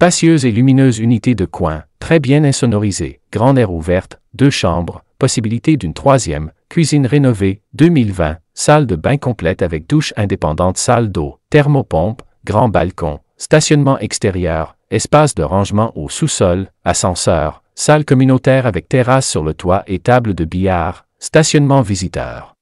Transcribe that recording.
Spacieuse et lumineuse unité de coin, très bien insonorisée, grande aire ouverte, deux chambres, possibilité d'une troisième, cuisine rénovée, 2020, salle de bain complète avec douche indépendante, salle d'eau, thermopompe, grand balcon, stationnement extérieur, espace de rangement au sous-sol, ascenseur, salle communautaire avec terrasse sur le toit et table de billard, stationnement visiteur.